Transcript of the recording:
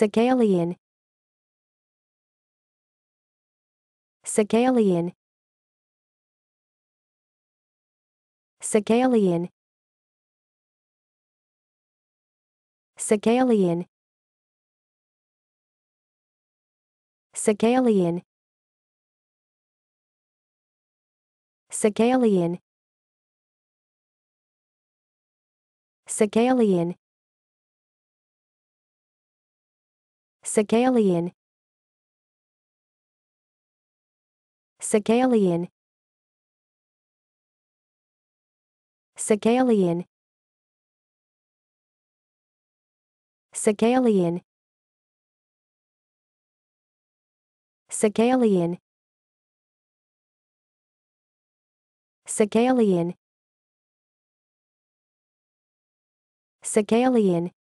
Segalian Segalian Segalian Segalian Segalian Segalian Segalian Segalian. Segalian. Segalian. Segalian. Segalian. Segalian. Sagalian